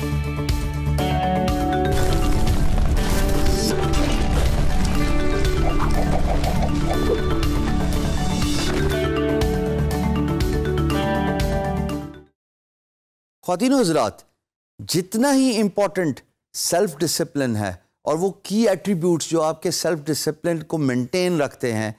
खातिन हजरात जितना ही इम्पॉर्टेंट सेल्फ डिसिप्लिन है और वो की एट्रीब्यूट्स जो आपके सेल्फ डिसिप्लिन को मेंटेन रखते हैं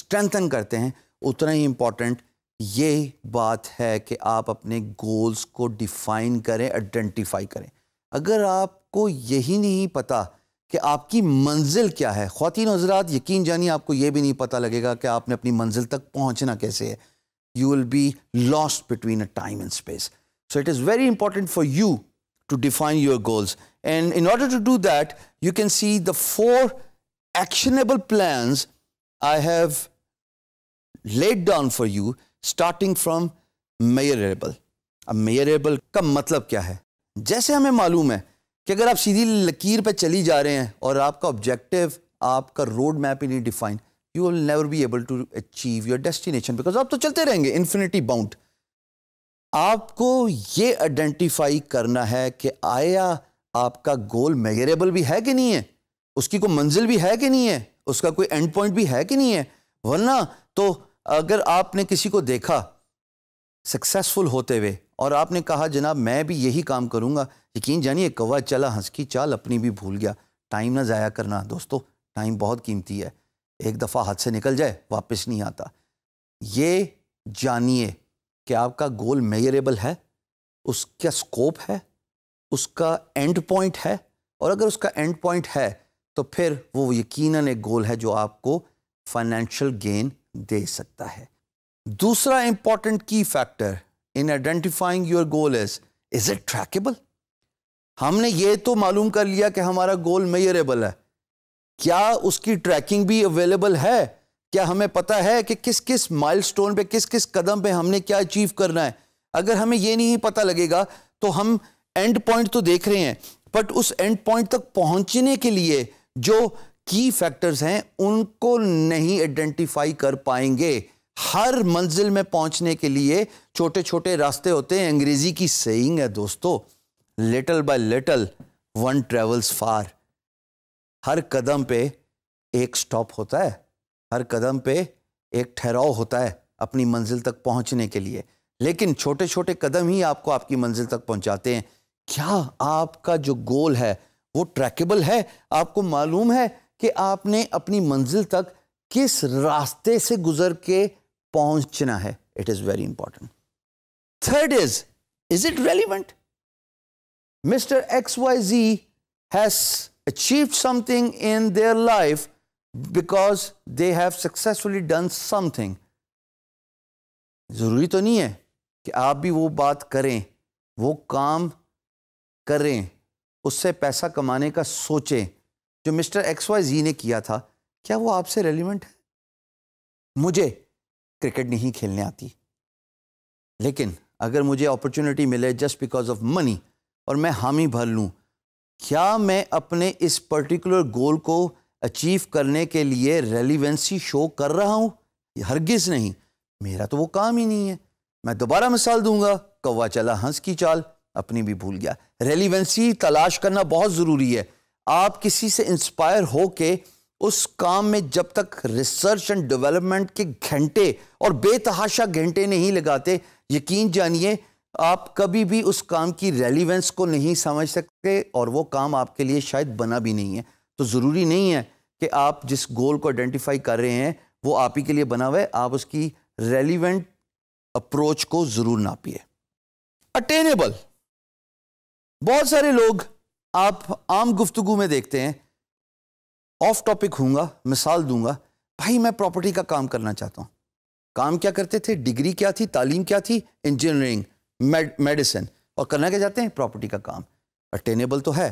स्ट्रेंथन करते हैं उतना ही इम्पॉर्टेंट ये बात है कि आप अपने गोल्स को डिफ़ाइन करें आइडेंटिफाई करें अगर आपको यही नहीं पता कि आपकी मंजिल क्या है ख़वान हजरात यकीन जानिए आपको ये भी नहीं पता लगेगा कि आपने अपनी मंजिल तक पहुँचना कैसे है you will be lost between a time and space so it is very important for you to define your goals and in order to do that you can see the four actionable plan I have laid down for you starting from measurable अब measurable का मतलब क्या है जैसे हमें मालूम है कि अगर आप सीधी लकीर पर चली जा रहे हैं और आपका ऑब्जेक्टिव आपका रोड मैप ही नहीं define you will never be able to achieve your destination because आप तो चलते रहेंगे इन्फिनिटी बाउंड आपको ये आइडेंटिफाई करना है कि आया आपका गोल मेयरेबल भी है कि नहीं है उसकी कोई मंजिल भी है कि नहीं है उसका कोई एंड पॉइंट भी है कि नहीं है वरना तो अगर आपने किसी को देखा सक्सेसफुल होते हुए और आपने कहा जनाब मैं भी यही काम करूँगा यकीन जानिए कौवा चला हंस की चाल अपनी भी भूल गया टाइम ना ज़ाया करना दोस्तों टाइम बहुत कीमती है एक दफ़ा हाथ से निकल जाए वापस नहीं आता ये जानिए कि आपका गोल मेयरेबल है उसका स्कोप है उसका एंड पॉइंट है और अगर उसका एंड पॉइंट है तो फिर वो यकीनन एक गोल है जो आपको फाइनेंशियल गेन दे सकता है दूसरा important key factor in identifying your goal is is it trackable हमने ये तो मालूम कर लिया कि हमारा गोल मेयरेबल है क्या उसकी ट्रैकिंग भी अवेलेबल है क्या हमें पता है कि किस किस माइलस्टोन पे किस किस कदम पे हमने क्या अचीव करना है अगर हमें ये नहीं पता लगेगा तो हम एंड पॉइंट तो देख रहे हैं बट उस एंड पॉइंट तक पहुंचने के लिए जो की फैक्टर्स हैं उनको नहीं आइडेंटिफाई कर पाएंगे हर मंजिल में पहुंचने के लिए छोटे छोटे रास्ते होते हैं अंग्रेजी की सेइंग है दोस्तों little by little one travels far हर कदम पे एक स्टॉप होता है हर कदम पे एक ठहराव होता है अपनी मंजिल तक पहुंचने के लिए लेकिन छोटे छोटे कदम ही आपको आपकी मंजिल तक पहुंचाते हैं क्या आपका जो गोल है वो ट्रैकेबल है आपको मालूम है कि आपने अपनी मंजिल तक किस रास्ते से गुजर के पहुंचना है it is very important third is is it relevant mister X Y Z has achieve something in their life because they have successfully done something ज़रूरी तो नहीं है कि आप भी वो बात करें वो काम करें उससे पैसा कमाने का सोचें जो मिस्टर एक्स वाई जी ने किया था क्या वो आपसे रेलिवेंट है मुझे क्रिकेट नहीं खेलने आती लेकिन अगर मुझे अपॉर्चुनिटी मिले जस्ट बिकॉज ऑफ मनी और मैं हामी भर लूं क्या मैं अपने इस पर्टिकुलर गोल को अचीव करने के लिए रेलिवेंसी शो कर रहा हूं हरगिज़ नहीं मेरा तो वो काम ही नहीं है मैं दोबारा मिसाल दूंगा कौवा चला हंस की चाल अपनी भी भूल गया रेलिवेंसी तलाश करना बहुत ज़रूरी है आप किसी से इंस्पायर हो के उस काम में जब तक रिसर्च एंड डेवलपमेंट के घंटे और बेतहाशा घंटे नहीं लगाते यकीन जानिए आप कभी भी उस काम की रेलिवेंस को नहीं समझ सकते और वो काम आपके लिए शायद बना भी नहीं है तो ज़रूरी नहीं है कि आप जिस गोल को आइडेंटिफाई कर रहे हैं वो आप ही के लिए बना हुआ है आप उसकी रेलिवेंट अप्रोच को ज़रूर नापिए अटेनेबल बहुत सारे लोग आप आम गुफ्तगु में देखते हैं ऑफ टॉपिक हूँगा मिसाल दूंगा भाई मैं प्रॉपर्टी का काम करना चाहता हूं काम क्या करते थे डिग्री क्या थी तालीम क्या थी इंजीनियरिंग मेडिसिन और करना क्या चाहते हैं प्रॉपर्टी का काम अटेनेबल तो है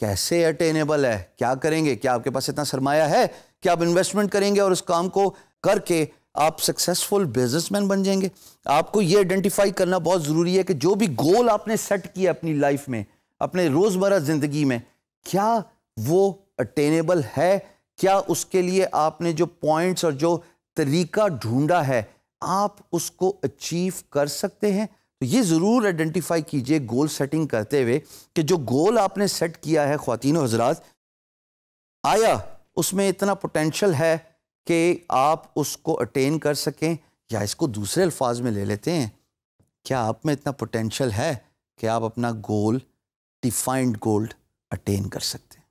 कैसे अटेनेबल है क्या करेंगे क्या आपके पास इतना सरमाया है कि आप इन्वेस्टमेंट करेंगे और उस काम को करके आप सक्सेसफुल बिजनेसमैन बन जाएंगे आपको ये आइडेंटिफाई करना बहुत ज़रूरी है कि जो भी गोल आपने सेट किया अपनी लाइफ में अपने रोज़मर्रा ज़िंदगी में क्या वो अटेनेबल है क्या उसके लिए आपने जो पॉइंट्स और जो तरीका ढूंढा है आप उसको अचीव कर सकते हैं तो ये ज़रूर आइडेंटिफाई कीजिए गोल सेटिंग करते हुए कि जो गोल आपने सेट किया है ख़वान हजरात आया उसमें इतना पोटेंशल है कि आप उसको अटेन कर सकें या इसको दूसरे अल्फाज में ले लेते हैं क्या आप में इतना पोटेंशल है कि आप अपना गोल डिफाइंड गोल अटेन कर सकते हैं